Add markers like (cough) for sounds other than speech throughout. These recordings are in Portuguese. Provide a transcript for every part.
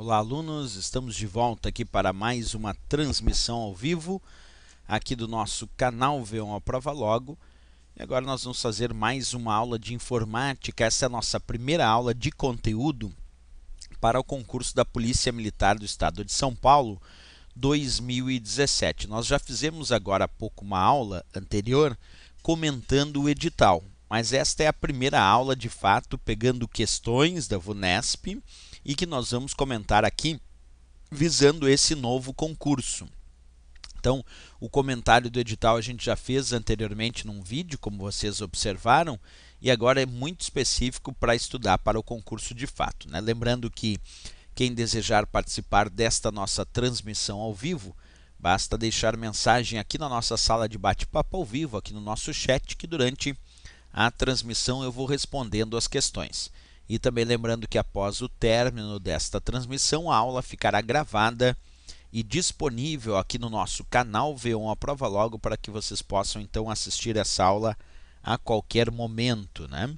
Olá, alunos, estamos de volta aqui para mais uma transmissão ao vivo aqui do nosso canal V1 a Prova Logo. E agora nós vamos fazer mais uma aula de informática. Essa é a nossa primeira aula de conteúdo para o concurso da Polícia Militar do Estado de São Paulo 2017. Nós já fizemos agora há pouco uma aula anterior comentando o edital, mas esta é a primeira aula de fato pegando questões da VUNESP e que nós vamos comentar aqui visando esse novo concurso. Então, o comentário do edital a gente já fez anteriormente num vídeo, como vocês observaram, e agora é muito específico para estudar para o concurso de fato. Né? Lembrando que quem desejar participar desta nossa transmissão ao vivo, basta deixar mensagem aqui na nossa sala de bate-papo ao vivo, aqui no nosso chat, que durante a transmissão eu vou respondendo as questões. E também lembrando que após o término desta transmissão, a aula ficará gravada e disponível aqui no nosso canal V1 A Prova Logo para que vocês possam então assistir essa aula a qualquer momento, né?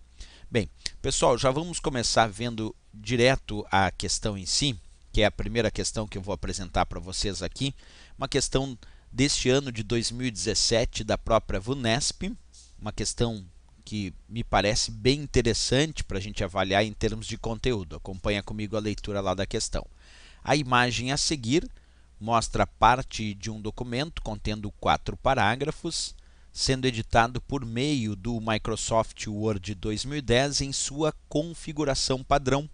Bem, pessoal, já vamos começar vendo direto a questão em si, que é a primeira questão que eu vou apresentar para vocês aqui, uma questão deste ano de 2017 da própria VUNESP, uma questão que me parece bem interessante para a gente avaliar em termos de conteúdo. Acompanha comigo a leitura lá da questão. A imagem a seguir mostra parte de um documento contendo quatro parágrafos, sendo editado por meio do Microsoft Word 2010 em sua configuração padrão.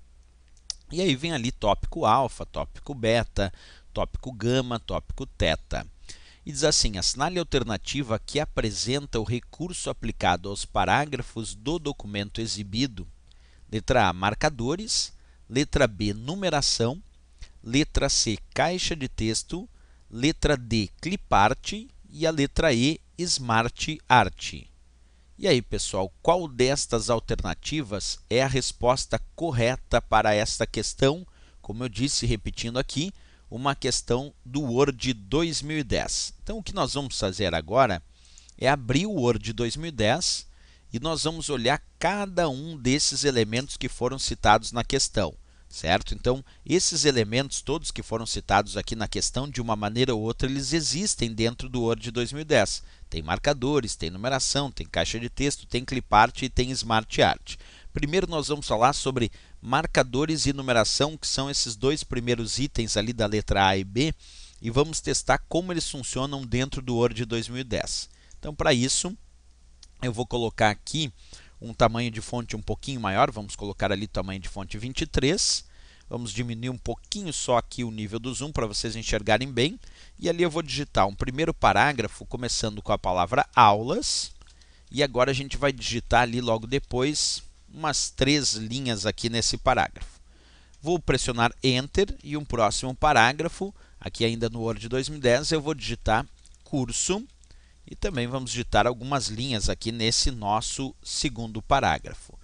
E aí vem ali tópico alfa, tópico beta, tópico gama, tópico teta e diz assim: assinale a alternativa que apresenta o recurso aplicado aos parágrafos do documento exibido. Letra A, marcadores. Letra B, numeração. Letra C, caixa de texto. Letra D, clipart. E a letra E, smart art. E aí, pessoal, qual destas alternativas é a resposta correta para esta questão? Como eu disse, repetindo aqui, uma questão do Word 2010. Então, o que nós vamos fazer agora é abrir o Word 2010 e nós vamos olhar cada um desses elementos que foram citados na questão, certo? Então, esses elementos todos que foram citados aqui na questão, de uma maneira ou outra, eles existem dentro do Word 2010. Tem marcadores, tem numeração, tem caixa de texto, tem clipart e tem smart art. Primeiro nós vamos falar sobre marcadores e numeração, que são esses dois primeiros itens ali da letra A e B, e vamos testar como eles funcionam dentro do Word 2010. Então, para isso, eu vou colocar aqui um tamanho de fonte um pouquinho maior, vamos colocar ali tamanho de fonte 23. Vamos diminuir um pouquinho só aqui o nível do zoom para vocês enxergarem bem. E ali eu vou digitar um primeiro parágrafo, começando com a palavra aulas. E agora a gente vai digitar ali logo depois umas três linhas aqui nesse parágrafo. Vou pressionar Enter e um próximo parágrafo, aqui ainda no Word 2010, eu vou digitar curso e também vamos digitar algumas linhas aqui nesse nosso segundo parágrafo.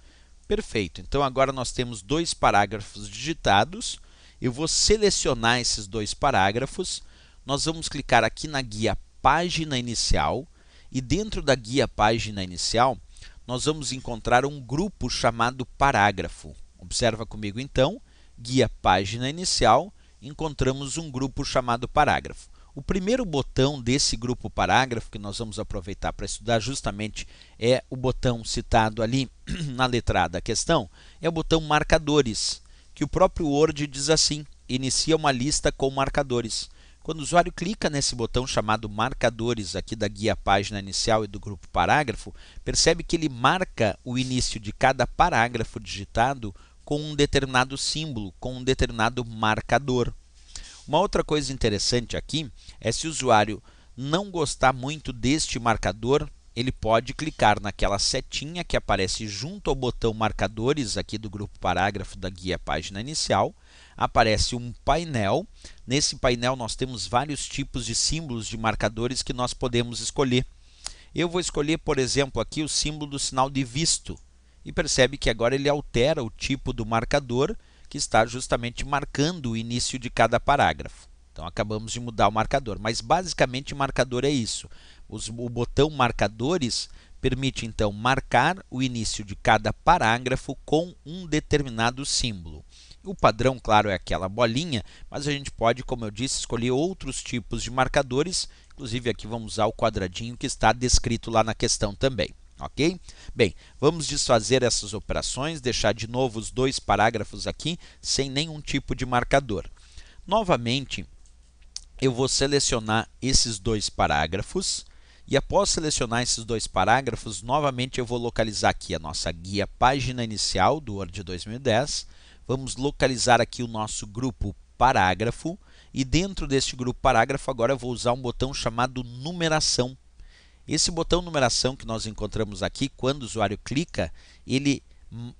Perfeito, então agora nós temos dois parágrafos digitados. Eu vou selecionar esses dois parágrafos. Nós vamos clicar aqui na guia Página Inicial e dentro da guia Página Inicial nós vamos encontrar um grupo chamado parágrafo. Observa comigo então, guia página inicial, encontramos um grupo chamado parágrafo. O primeiro botão desse grupo parágrafo que nós vamos aproveitar para estudar justamente é o botão citado ali (clears throat) na letrada da questão, é o botão marcadores, que o próprio Word diz assim: inicia uma lista com marcadores. Quando o usuário clica nesse botão chamado marcadores aqui da guia página inicial e do grupo parágrafo, percebe que ele marca o início de cada parágrafo digitado com um determinado símbolo, com um determinado marcador. Uma outra coisa interessante aqui é se o usuário não gostar muito deste marcador, ele pode clicar naquela setinha que aparece junto ao botão marcadores aqui do grupo parágrafo da guia página inicial. Aparece um painel. Nesse painel nós temos vários tipos de símbolos de marcadores que nós podemos escolher. Eu vou escolher, por exemplo, aqui o símbolo do sinal de visto. E percebe que agora ele altera o tipo do marcador que está justamente marcando o início de cada parágrafo. Então acabamos de mudar o marcador, mas basicamente o marcador é isso. Os, o botão marcadores permite então marcar o início de cada parágrafo com um determinado símbolo. O padrão, claro, é aquela bolinha, mas a gente pode, como eu disse, escolher outros tipos de marcadores. Inclusive, aqui vamos usar o quadradinho que está descrito lá na questão também. Ok? Bem, vamos desfazer essas operações, deixar de novo os dois parágrafos aqui sem nenhum tipo de marcador. Novamente, eu vou selecionar esses dois parágrafos e após selecionar esses dois parágrafos, novamente eu vou localizar aqui a nossa guia página inicial do Word 2010. Vamos localizar aqui o nosso grupo parágrafo e dentro deste grupo parágrafo agora eu vou usar um botão chamado numeração. Esse botão numeração que nós encontramos aqui, quando o usuário clica, ele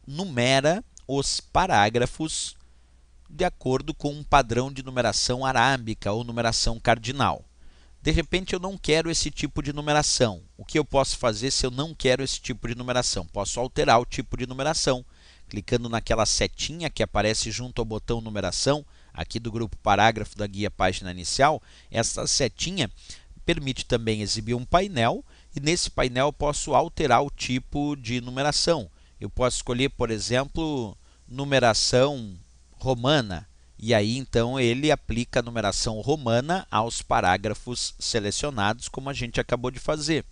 numera os parágrafos de acordo com um padrão de numeração arábica ou numeração cardinal. De repente eu não quero esse tipo de numeração. O que eu posso fazer se eu não quero esse tipo de numeração? Posso alterar o tipo de numeração, clicando naquela setinha que aparece junto ao botão numeração, aqui do grupo parágrafo da guia página inicial. Essa setinha permite também exibir um painel e nesse painel eu posso alterar o tipo de numeração. Eu posso escolher, por exemplo, numeração romana e aí então ele aplica a numeração romana aos parágrafos selecionados, como a gente acabou de fazer.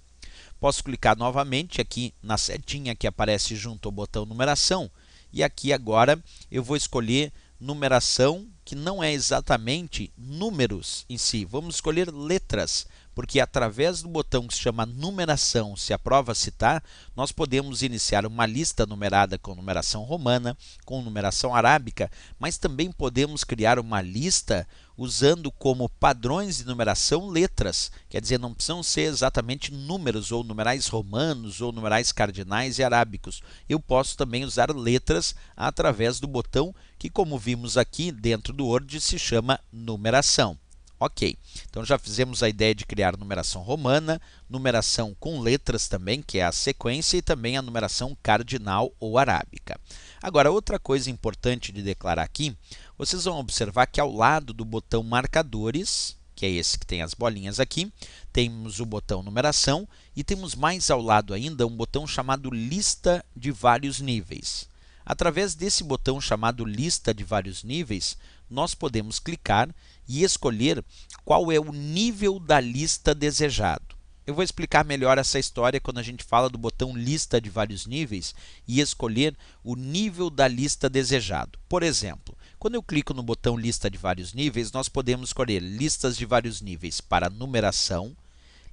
Posso clicar novamente aqui na setinha que aparece junto ao botão numeração. E aqui agora eu vou escolher numeração que não é exatamente números em si. Vamos escolher letras porque através do botão que se chama numeração, se a prova citar, nós podemos iniciar uma lista numerada com numeração romana, com numeração arábica, mas também podemos criar uma lista usando como padrões de numeração letras, quer dizer, não precisam ser exatamente números ou numerais romanos ou numerais cardinais e arábicos. Eu posso também usar letras através do botão que, como vimos aqui dentro do Word, se chama numeração. Ok, então já fizemos a ideia de criar numeração romana, numeração com letras também, que é a sequência, e também a numeração cardinal ou arábica. Agora, outra coisa importante de declarar aqui, vocês vão observar que ao lado do botão marcadores, que é esse que tem as bolinhas aqui, temos o botão numeração e temos mais ao lado ainda um botão chamado lista de vários níveis. Através desse botão chamado lista de vários níveis, nós podemos clicar e escolher qual é o nível da lista desejado. Eu vou explicar melhor essa história quando a gente fala do botão lista de vários níveis e escolher o nível da lista desejado. Por exemplo, quando eu clico no botão lista de vários níveis, nós podemos escolher listas de vários níveis para numeração,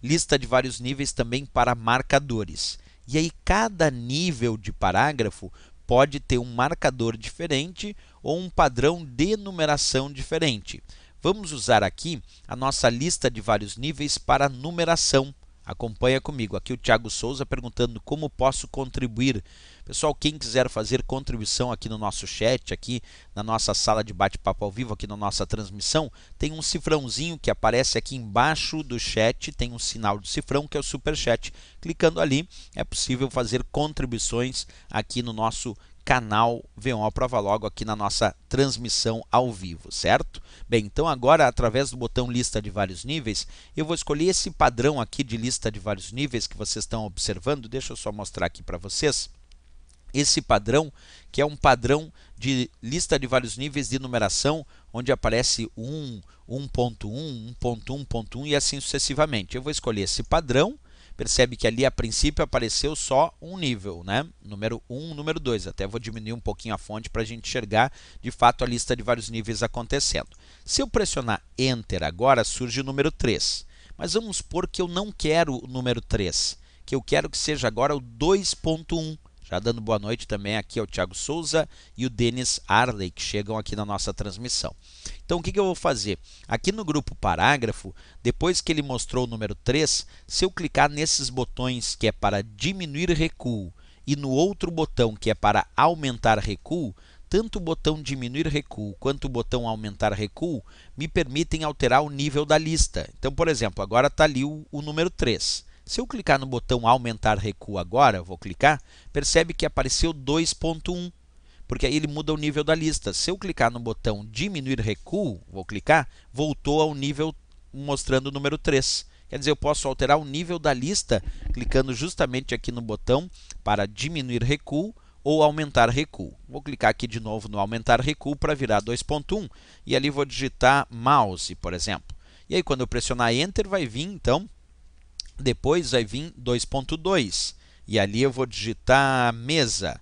lista de vários níveis também para marcadores. E aí cada nível de parágrafo pode ter um marcador diferente ou um padrão de numeração diferente. Vamos usar aqui a nossa lista de vários níveis para numeração. Acompanha comigo. Aqui o Thiago Souza perguntando como posso contribuir. Pessoal, quem quiser fazer contribuição aqui no nosso chat, aqui na nossa sala de bate-papo ao vivo, aqui na nossa transmissão, tem um cifrãozinho que aparece aqui embaixo do chat, tem um sinal de cifrão que é o super chat. Clicando ali é possível fazer contribuições aqui no nosso canal VO Prova Logo aqui na nossa transmissão ao vivo, certo? Bem, então agora através do botão lista de vários níveis, eu vou escolher esse padrão aqui de lista de vários níveis que vocês estão observando, deixa eu só mostrar aqui para vocês. Esse padrão, que é um padrão de lista de vários níveis de numeração, onde aparece 1, 1.1, 1.1.1 e assim sucessivamente. Eu vou escolher esse padrão, percebe que ali a princípio apareceu só um nível, né? Número 1, um, número 2. Até vou diminuir um pouquinho a fonte para a gente enxergar de fato a lista de vários níveis acontecendo. Se eu pressionar Enter agora, surge o número 3. Mas vamos supor que eu não quero o número 3, que eu quero que seja agora o 2.1. Já dando boa noite também aqui ao Thiago Souza e o Denis Arley, que chegam aqui na nossa transmissão. Então o que, que eu vou fazer? Aqui no grupo parágrafo, depois que ele mostrou o número 3, se eu clicar nesses botões que é para diminuir recuo e no outro botão que é para aumentar recuo, tanto o botão diminuir recuo quanto o botão aumentar recuo me permitem alterar o nível da lista. Então, por exemplo, agora está ali o, o número 3. Se eu clicar no botão aumentar recuo agora, vou clicar, percebe que apareceu 2.1, porque aí ele muda o nível da lista. Se eu clicar no botão diminuir recuo, vou clicar, voltou ao nível mostrando o número 3. Quer dizer, eu posso alterar o nível da lista clicando justamente aqui no botão para diminuir recuo ou aumentar recuo. Vou clicar aqui de novo no aumentar recuo para virar 2.1 e ali vou digitar mouse, por exemplo. E aí quando eu pressionar enter vai vir então depois vai vir 2.2 e ali eu vou digitar mesa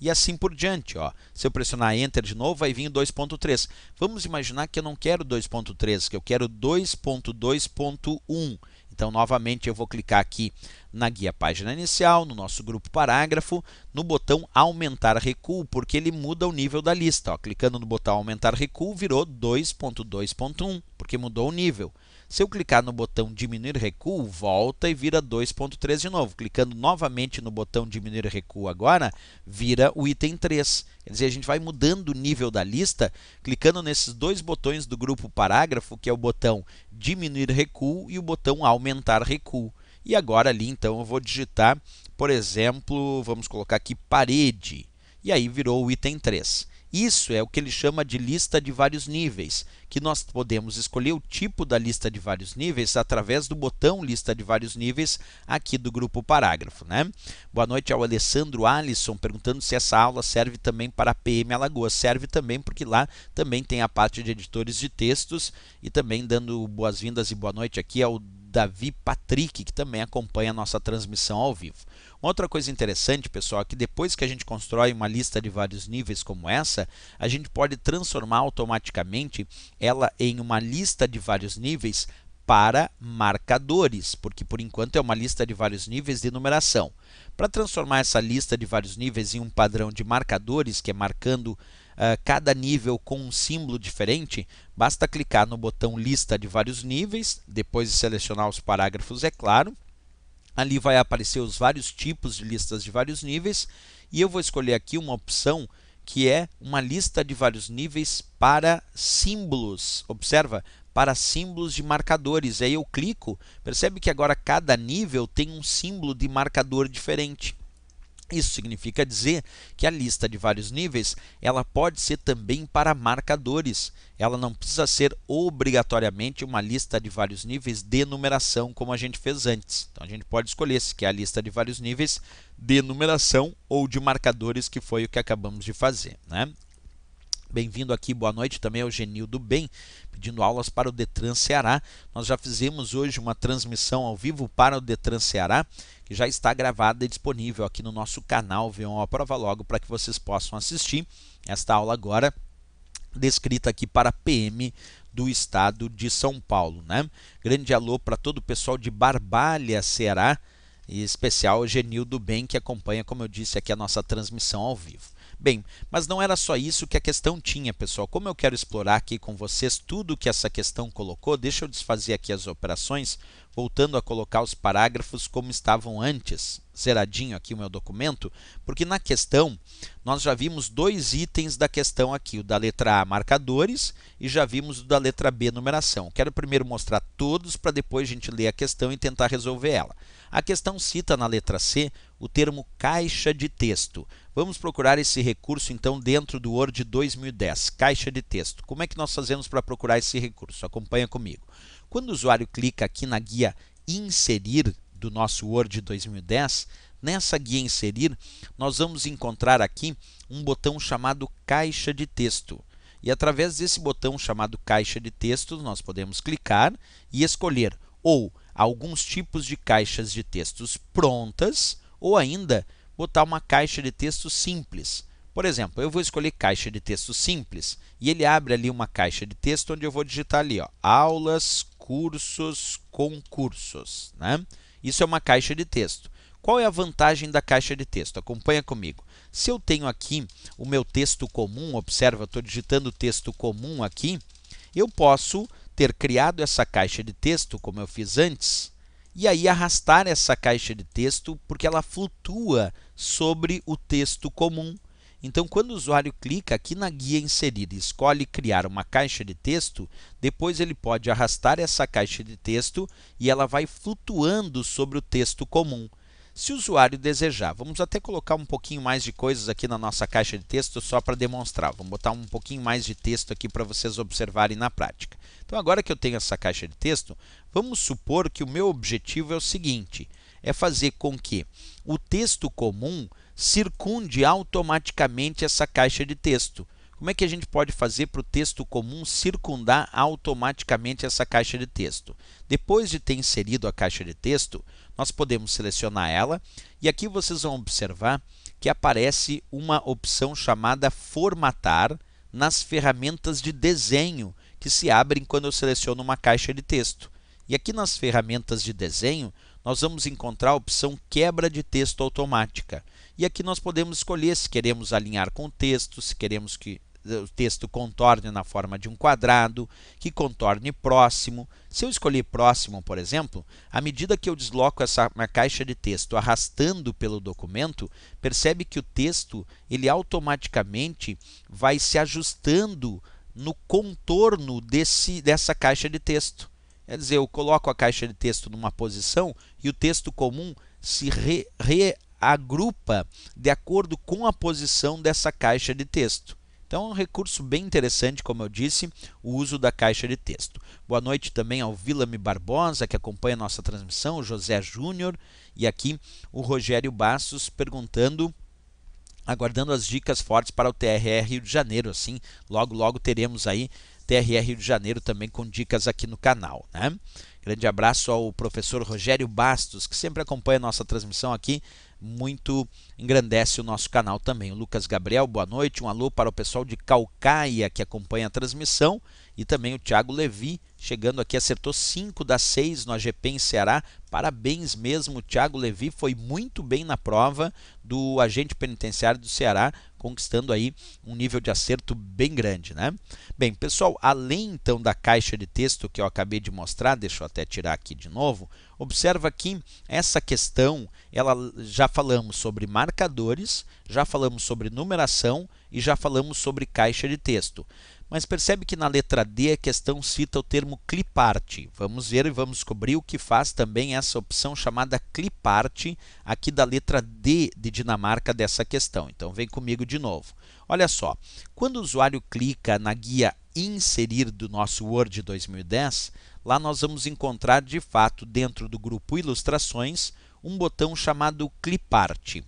e assim por diante. Ó. Se eu pressionar Enter de novo, vai vir 2.3. Vamos imaginar que eu não quero 2.3, que eu quero 2.2.1. Então, novamente, eu vou clicar aqui na guia página inicial, no nosso grupo parágrafo, no botão aumentar recuo, porque ele muda o nível da lista. Ó. Clicando no botão aumentar recuo, virou 2.2.1, porque mudou o nível. Se eu clicar no botão diminuir recuo, volta e vira 2.3 de novo. Clicando novamente no botão diminuir recuo agora, vira o item 3. Quer dizer, a gente vai mudando o nível da lista, clicando nesses dois botões do grupo parágrafo, que é o botão diminuir recuo e o botão aumentar recuo. E agora ali, então, eu vou digitar, por exemplo, vamos colocar aqui parede. E aí virou o item 3. Isso é o que ele chama de lista de vários níveis, que nós podemos escolher o tipo da lista de vários níveis através do botão lista de vários níveis aqui do grupo parágrafo. Né? Boa noite ao Alessandro Alisson, perguntando se essa aula serve também para a PM Alagoas. Serve também porque lá também tem a parte de editores de textos e também dando boas-vindas e boa noite aqui ao Davi Patrick, que também acompanha a nossa transmissão ao vivo. Uma outra coisa interessante, pessoal, é que depois que a gente constrói uma lista de vários níveis como essa, a gente pode transformar automaticamente ela em uma lista de vários níveis para marcadores, porque por enquanto é uma lista de vários níveis de numeração. Para transformar essa lista de vários níveis em um padrão de marcadores, que é marcando uh, cada nível com um símbolo diferente, basta clicar no botão lista de vários níveis, depois de selecionar os parágrafos, é claro. Ali vai aparecer os vários tipos de listas de vários níveis e eu vou escolher aqui uma opção que é uma lista de vários níveis para símbolos. Observa, para símbolos de marcadores. aí eu clico, percebe que agora cada nível tem um símbolo de marcador diferente. Isso significa dizer que a lista de vários níveis ela pode ser também para marcadores. Ela não precisa ser obrigatoriamente uma lista de vários níveis de numeração, como a gente fez antes. Então a gente pode escolher se quer a lista de vários níveis de numeração ou de marcadores, que foi o que acabamos de fazer. Né? Bem-vindo aqui, boa noite também ao é Genil do Bem, pedindo aulas para o Detran Ceará. Nós já fizemos hoje uma transmissão ao vivo para o Detran Ceará, que já está gravada e disponível aqui no nosso canal Vion a Prova Logo, para que vocês possam assistir esta aula agora, descrita aqui para PM do estado de São Paulo. Né? Grande alô para todo o pessoal de Barbalha, Ceará, e especial o Genil do Bem, que acompanha, como eu disse, aqui a nossa transmissão ao vivo. Bem, mas não era só isso que a questão tinha, pessoal. Como eu quero explorar aqui com vocês tudo que essa questão colocou, deixa eu desfazer aqui as operações, voltando a colocar os parágrafos como estavam antes, zeradinho aqui o meu documento, porque na questão nós já vimos dois itens da questão aqui, o da letra A, marcadores, e já vimos o da letra B, numeração. Quero primeiro mostrar todos para depois a gente ler a questão e tentar resolver ela. A questão cita na letra C o termo caixa de texto. Vamos procurar esse recurso então dentro do Word 2010, caixa de texto. Como é que nós fazemos para procurar esse recurso? Acompanha comigo. Quando o usuário clica aqui na guia inserir do nosso Word 2010, nessa guia inserir, nós vamos encontrar aqui um botão chamado caixa de texto. E através desse botão chamado caixa de texto, nós podemos clicar e escolher ou alguns tipos de caixas de textos prontas ou ainda botar uma caixa de texto simples. Por exemplo, eu vou escolher caixa de texto simples e ele abre ali uma caixa de texto onde eu vou digitar ali, ó, aulas, cursos, concursos, né? Isso é uma caixa de texto. Qual é a vantagem da caixa de texto? Acompanha comigo. Se eu tenho aqui o meu texto comum, observa, estou digitando texto comum aqui, eu posso ter criado essa caixa de texto, como eu fiz antes, e aí arrastar essa caixa de texto porque ela flutua sobre o texto comum. Então, quando o usuário clica aqui na guia inserida e escolhe criar uma caixa de texto, depois ele pode arrastar essa caixa de texto e ela vai flutuando sobre o texto comum se o usuário desejar. Vamos até colocar um pouquinho mais de coisas aqui na nossa caixa de texto só para demonstrar. Vamos botar um pouquinho mais de texto aqui para vocês observarem na prática. Então agora que eu tenho essa caixa de texto, vamos supor que o meu objetivo é o seguinte, é fazer com que o texto comum circunde automaticamente essa caixa de texto. Como é que a gente pode fazer para o texto comum circundar automaticamente essa caixa de texto? Depois de ter inserido a caixa de texto, nós podemos selecionar ela e aqui vocês vão observar que aparece uma opção chamada formatar nas ferramentas de desenho que se abrem quando eu seleciono uma caixa de texto. E aqui nas ferramentas de desenho, nós vamos encontrar a opção quebra de texto automática. E aqui nós podemos escolher se queremos alinhar com o texto, se queremos que eh, o texto contorne na forma de um quadrado, que contorne próximo. Se eu escolher próximo, por exemplo, à medida que eu desloco essa uma caixa de texto arrastando pelo documento, percebe que o texto ele automaticamente vai se ajustando no contorno desse, dessa caixa de texto. Quer dizer, eu coloco a caixa de texto numa posição e o texto comum se re, reagrupa de acordo com a posição dessa caixa de texto. Então é um recurso bem interessante, como eu disse, o uso da caixa de texto. Boa noite também ao Vilame Barbosa, que acompanha a nossa transmissão, o José Júnior e aqui o Rogério Bastos perguntando aguardando as dicas fortes para o TRR Rio de Janeiro. Assim, logo, logo teremos aí TRR Rio de Janeiro também com dicas aqui no canal. Né? Grande abraço ao professor Rogério Bastos, que sempre acompanha a nossa transmissão aqui, muito engrandece o nosso canal também. O Lucas Gabriel, boa noite. Um alô para o pessoal de Calcaia que acompanha a transmissão e também o Tiago Levi, chegando aqui, acertou 5 das 6 no AGP em Ceará. Parabéns mesmo, Thiago Levi foi muito bem na prova do agente penitenciário do Ceará, conquistando aí um nível de acerto bem grande, né? Bem, pessoal, além então da caixa de texto que eu acabei de mostrar, deixa eu até tirar aqui de novo, observa que essa questão, ela já falamos sobre marcadores, já falamos sobre numeração e já falamos sobre caixa de texto. Mas percebe que na letra D a questão cita o termo cliparte. Vamos ver e vamos descobrir o que faz também essa opção chamada cliparte aqui da letra D de Dinamarca dessa questão. Então vem comigo de novo. Olha só, quando o usuário clica na guia inserir do nosso Word 2010, lá nós vamos encontrar de fato dentro do grupo ilustrações um botão chamado cliparte.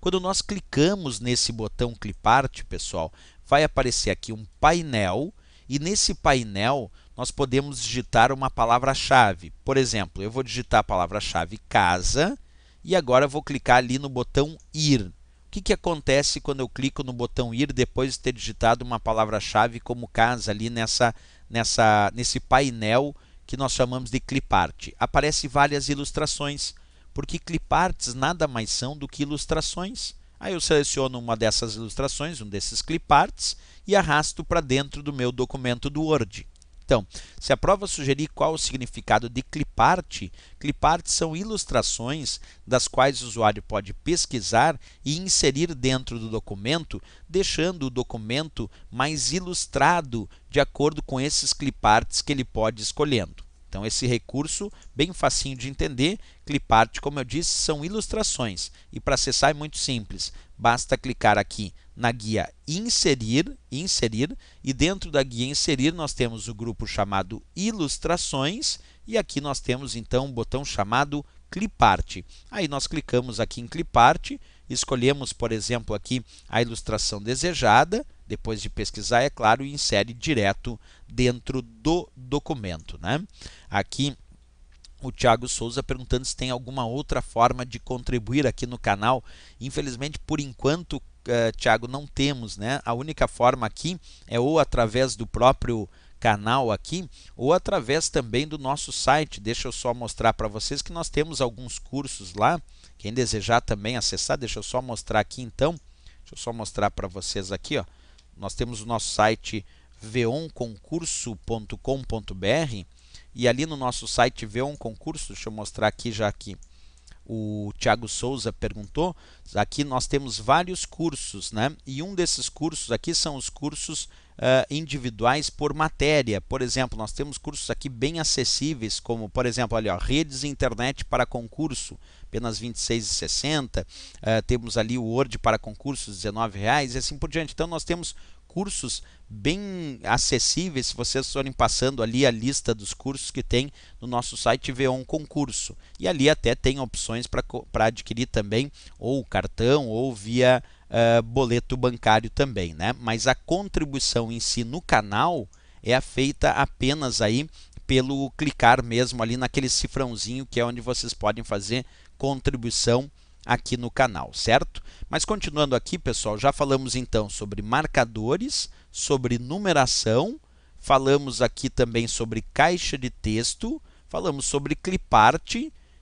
Quando nós clicamos nesse botão clipart, pessoal, vai aparecer aqui um painel e nesse painel nós podemos digitar uma palavra-chave. Por exemplo, eu vou digitar a palavra-chave casa e agora vou clicar ali no botão ir. O que, que acontece quando eu clico no botão ir depois de ter digitado uma palavra-chave como casa ali nessa, nessa, nesse painel que nós chamamos de clipart? Aparecem várias ilustrações, porque cliparts nada mais são do que ilustrações. Aí eu seleciono uma dessas ilustrações, um desses cliparts, e arrasto para dentro do meu documento do Word. Então, se a prova sugerir qual o significado de clipart, clipart são ilustrações das quais o usuário pode pesquisar e inserir dentro do documento, deixando o documento mais ilustrado de acordo com esses cliparts que ele pode escolhendo. Então esse recurso bem facinho de entender, Clipart, como eu disse, são ilustrações e para acessar é muito simples. Basta clicar aqui na guia inserir, inserir e dentro da guia inserir nós temos o grupo chamado ilustrações e aqui nós temos então um botão chamado clipart. Aí nós clicamos aqui em clipart, escolhemos, por exemplo, aqui a ilustração desejada depois de pesquisar, é claro, e insere direto dentro do documento. Né? Aqui o Tiago Souza perguntando se tem alguma outra forma de contribuir aqui no canal. Infelizmente, por enquanto, uh, não temos, né? A única forma aqui é ou através do próprio canal aqui ou através também do nosso site. Deixa eu só mostrar para vocês que nós temos alguns cursos lá. Quem desejar também acessar, deixa eu só mostrar aqui então. Deixa eu só mostrar para vocês aqui, ó nós temos o nosso site veonconcurso.com.br e ali no nosso site veonconcurso, deixa eu mostrar aqui já aqui, o Tiago Souza perguntou, aqui nós temos vários cursos, né? E um desses cursos aqui são os cursos uh, individuais por matéria. Por exemplo, nós temos cursos aqui bem acessíveis, como, por exemplo, ali, ó, redes internet para concurso apenas R$ 26,60. Uh, temos ali o Word para concursos, R$ 19,00 e assim por diante. Então nós temos cursos bem acessíveis, se vocês forem passando ali a lista dos cursos que tem no nosso site V1 Concurso. E ali até tem opções para adquirir também, ou cartão, ou via uh, boleto bancário também. Né? Mas a contribuição em si no canal é feita apenas aí pelo clicar mesmo ali naquele cifrãozinho que é onde vocês podem fazer contribuição aqui no canal, certo? Mas continuando aqui, pessoal, já falamos então sobre marcadores, sobre numeração, falamos aqui também sobre caixa de texto, falamos sobre clipart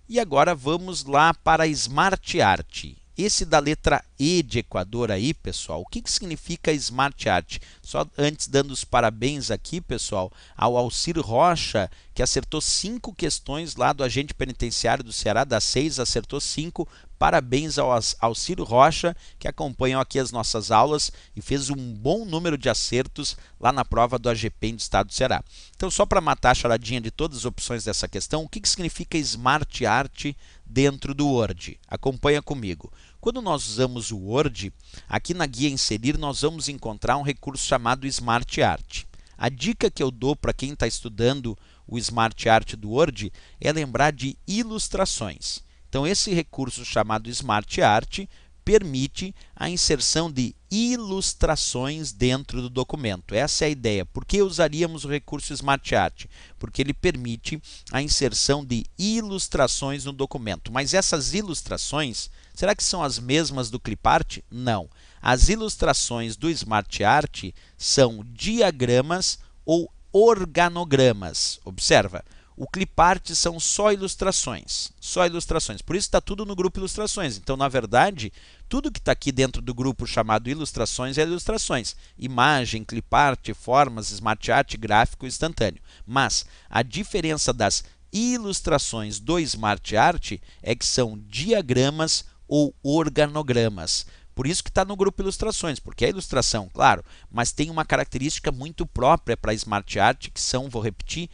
e agora vamos lá para a Smart Art. Esse da letra e de Equador aí, pessoal. O que, que significa Smart Art? Só antes dando os parabéns aqui, pessoal, ao Alcir Rocha, que acertou cinco questões lá do agente penitenciário do Ceará, das seis, acertou cinco. Parabéns ao Alcir Rocha, que acompanhou aqui as nossas aulas e fez um bom número de acertos lá na prova do AGP do Estado do Ceará. Então, só para matar a charadinha de todas as opções dessa questão, o que, que significa Smart Art dentro do Word? Acompanha comigo. Quando nós usamos o Word, aqui na guia inserir nós vamos encontrar um recurso chamado Smart Art. A dica que eu dou para quem está estudando o Smart Art do Word é lembrar de ilustrações. Então esse recurso chamado Smart Art permite a inserção de ilustrações dentro do documento. Essa é a ideia. Por que usaríamos o recurso Smart Art? Porque ele permite a inserção de ilustrações no documento. Mas essas ilustrações Será que são as mesmas do clipart? Não. As ilustrações do Smart Art são diagramas ou organogramas. Observa, o clipart são só ilustrações, só ilustrações. Por isso está tudo no grupo ilustrações. Então, na verdade, tudo que está aqui dentro do grupo chamado ilustrações é ilustrações. Imagem, clipart, formas, smart art, gráfico instantâneo. Mas a diferença das ilustrações do smart art é que são diagramas ou organogramas. Por isso que está no grupo ilustrações, porque é ilustração, claro, mas tem uma característica muito própria para Smart Art, que são, vou repetir,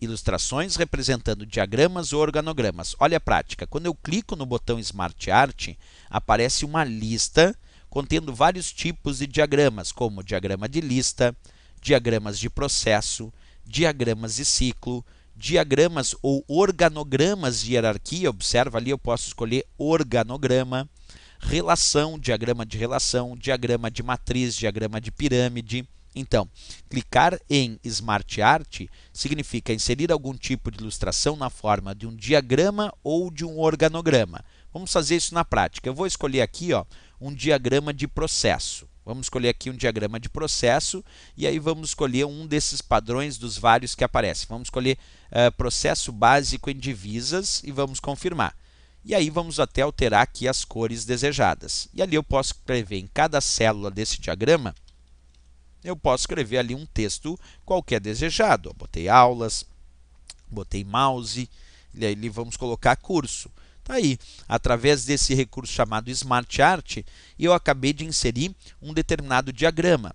ilustrações representando diagramas ou organogramas. Olha a prática. Quando eu clico no botão Smart Art, aparece uma lista contendo vários tipos de diagramas, como diagrama de lista, diagramas de processo, diagramas de ciclo, diagramas ou organogramas de hierarquia, observa ali, eu posso escolher organograma, relação, diagrama de relação, diagrama de matriz, diagrama de pirâmide. Então, clicar em Smart Art significa inserir algum tipo de ilustração na forma de um diagrama ou de um organograma. Vamos fazer isso na prática. Eu vou escolher aqui ó, um diagrama de processo. Vamos escolher aqui um diagrama de processo e aí vamos escolher um desses padrões dos vários que aparecem. Vamos escolher uh, processo básico em divisas e vamos confirmar. E aí vamos até alterar aqui as cores desejadas. E ali eu posso escrever em cada célula desse diagrama, eu posso escrever ali um texto qualquer desejado. Eu botei aulas, botei mouse, e aí vamos colocar curso. Tá aí, através desse recurso chamado Smart Art, eu acabei de inserir um determinado diagrama.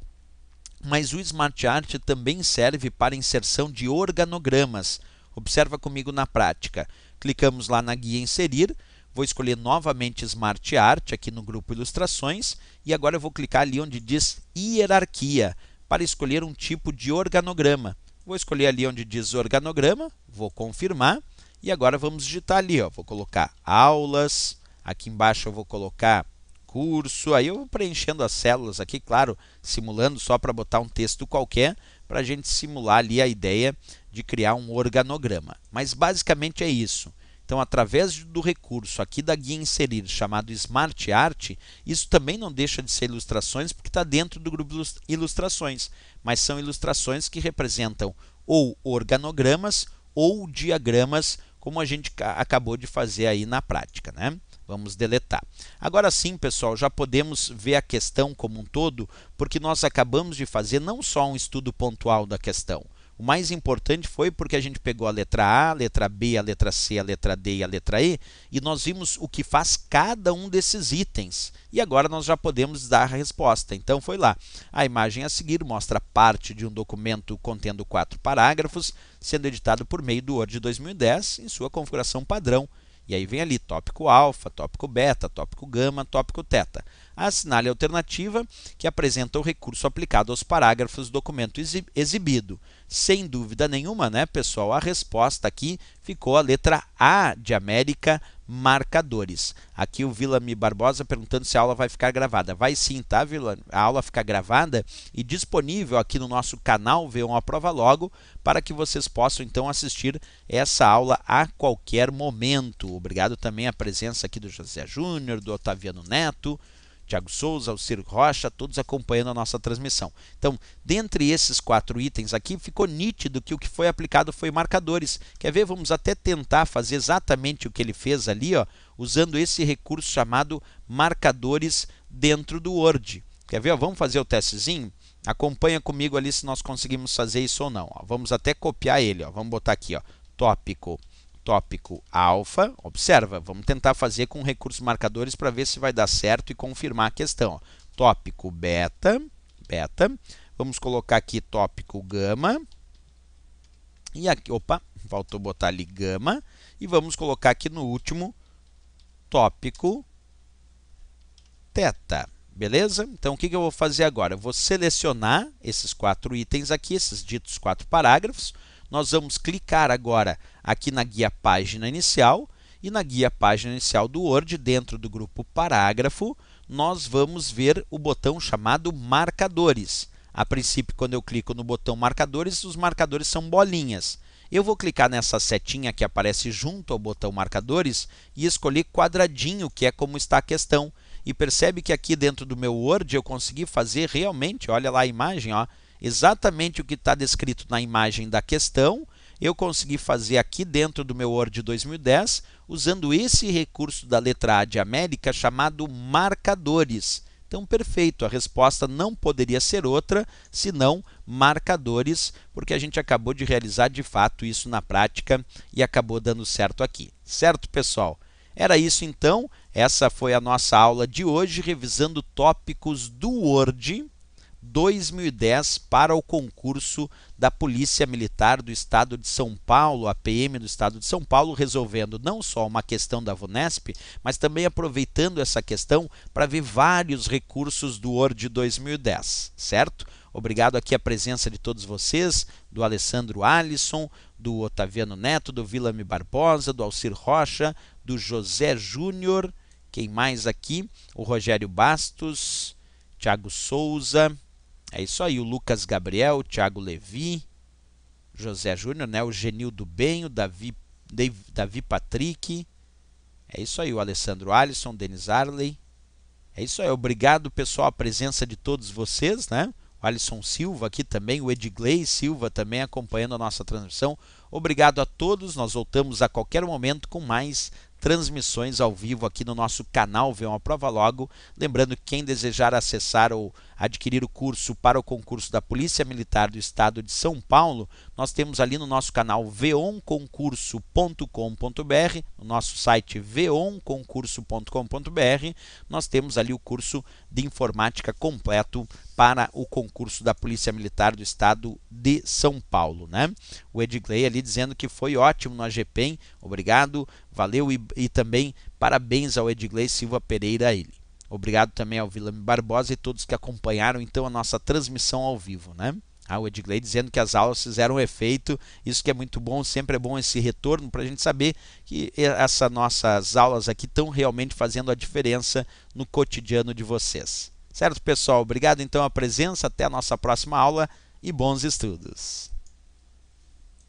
Mas o Smart Art também serve para inserção de organogramas. Observa comigo na prática. Clicamos lá na guia inserir, vou escolher novamente Smart Art aqui no grupo Ilustrações e agora eu vou clicar ali onde diz Hierarquia para escolher um tipo de organograma. Vou escolher ali onde diz organograma, vou confirmar e agora vamos digitar ali, ó, vou colocar aulas, aqui embaixo eu vou colocar curso, aí eu vou preenchendo as células aqui, claro, simulando só para botar um texto qualquer, para a gente simular ali a ideia de criar um organograma. Mas basicamente é isso. Então, através do recurso aqui da guia inserir, chamado Smart Art, isso também não deixa de ser ilustrações, porque está dentro do grupo ilustrações, mas são ilustrações que representam ou organogramas ou diagramas como a gente acabou de fazer aí na prática, né? Vamos deletar. Agora sim, pessoal, já podemos ver a questão como um todo, porque nós acabamos de fazer não só um estudo pontual da questão, o mais importante foi porque a gente pegou a letra A, a letra B, a letra C, a letra D e a letra E e nós vimos o que faz cada um desses itens. E agora nós já podemos dar a resposta. Então foi lá. A imagem a seguir mostra parte de um documento contendo quatro parágrafos, sendo editado por meio do Word 2010 em sua configuração padrão. E aí vem ali tópico alfa, tópico beta, tópico gama, tópico teta assinale a alternativa que apresenta o recurso aplicado aos parágrafos do documento exibido. Sem dúvida nenhuma, né, pessoal, a resposta aqui ficou a letra A de América marcadores. Aqui o Vilami Barbosa perguntando se a aula vai ficar gravada. Vai sim, tá, Vilami? A aula fica gravada e disponível aqui no nosso canal Vê a Prova Logo para que vocês possam então assistir essa aula a qualquer momento. Obrigado também à presença aqui do José Júnior, do Otaviano Neto. Tiago Souza, o Ciro Rocha, todos acompanhando a nossa transmissão. Então, dentre esses quatro itens aqui, ficou nítido que o que foi aplicado foi marcadores. Quer ver? Vamos até tentar fazer exatamente o que ele fez ali, ó, usando esse recurso chamado marcadores dentro do Word. Quer ver? vamos fazer o testezinho? Acompanha comigo ali se nós conseguimos fazer isso ou não. Ó. Vamos até copiar ele. Ó. Vamos botar aqui, ó, tópico tópico alfa, observa, vamos tentar fazer com recursos marcadores para ver se vai dar certo e confirmar a questão. Tópico beta, beta, vamos colocar aqui tópico gama, e aqui, opa, faltou botar ali gama, e vamos colocar aqui no último tópico teta, beleza? Então o que, que eu vou fazer agora? Eu vou selecionar esses quatro itens aqui, esses ditos quatro parágrafos, nós vamos clicar agora aqui na guia página inicial e na guia página inicial do Word, dentro do grupo parágrafo, nós vamos ver o botão chamado marcadores. A princípio, quando eu clico no botão marcadores, os marcadores são bolinhas. Eu vou clicar nessa setinha que aparece junto ao botão marcadores e escolher quadradinho, que é como está a questão. E percebe que aqui dentro do meu Word eu consegui fazer realmente, olha lá a imagem, ó, exatamente o que está descrito na imagem da questão, eu consegui fazer aqui dentro do meu Word 2010, usando esse recurso da letra A de América chamado marcadores. Então, perfeito, a resposta não poderia ser outra senão marcadores, porque a gente acabou de realizar de fato isso na prática e acabou dando certo aqui. Certo, pessoal? Era isso então, essa foi a nossa aula de hoje, revisando tópicos do Word 2010 para o concurso da Polícia Militar do Estado de São Paulo, a PM do Estado de São Paulo, resolvendo não só uma questão da VUNESP, mas também aproveitando essa questão para ver vários recursos do OR de 2010, certo? Obrigado aqui a presença de todos vocês, do Alessandro Alisson, do Otaviano Neto, do Vilame Barbosa, do Alcir Rocha, do José Júnior, quem mais aqui? O Rogério Bastos, Tiago Souza, é isso aí, o Lucas Gabriel, o Thiago Levi, José Júnior, né? O Genil do Bem, o Davi, Dave, Davi Patrick. É isso aí, o Alessandro Alisson, Denis Arley. É isso aí, obrigado pessoal, a presença de todos vocês, né? O Alisson Silva aqui também, o Edgley Silva também acompanhando a nossa transmissão. Obrigado a todos, nós voltamos a qualquer momento com mais transmissões ao vivo aqui no nosso canal Vê uma Prova Logo. Lembrando que quem desejar acessar ou adquirir o curso para o concurso da Polícia Militar do Estado de São Paulo, nós temos ali no nosso canal veonconcurso.com.br, no nosso site veonconcurso.com.br, nós temos ali o curso de informática completo para o concurso da Polícia Militar do Estado de São Paulo, né? O Edgley ali dizendo que foi ótimo no AGPEM, obrigado, valeu e, e também parabéns ao Edgley Silva Pereira ele. Obrigado também ao Vilame Barbosa e todos que acompanharam então a nossa transmissão ao vivo, né? Ah, o Edgley dizendo que as aulas fizeram efeito, isso que é muito bom, sempre é bom esse retorno para a gente saber que essas nossas aulas aqui estão realmente fazendo a diferença no cotidiano de vocês. Certo, pessoal? Obrigado então a presença, até a nossa próxima aula e bons estudos.